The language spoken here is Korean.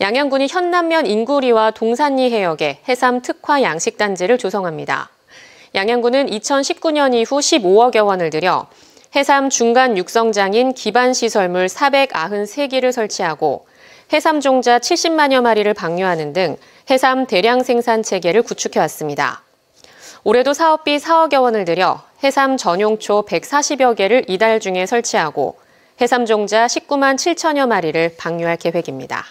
양양군이 현남면 인구리와 동산리 해역에 해삼 특화 양식단지를 조성합니다. 양양군은 2019년 이후 15억여 원을 들여 해삼 중간 육성장인 기반시설물 493개를 설치하고 해삼 종자 70만여 마리를 방류하는 등 해삼 대량 생산 체계를 구축해왔습니다. 올해도 사업비 4억여 원을 들여 해삼 전용초 140여 개를 이달 중에 설치하고 해삼 종자 19만 7천여 마리를 방류할 계획입니다.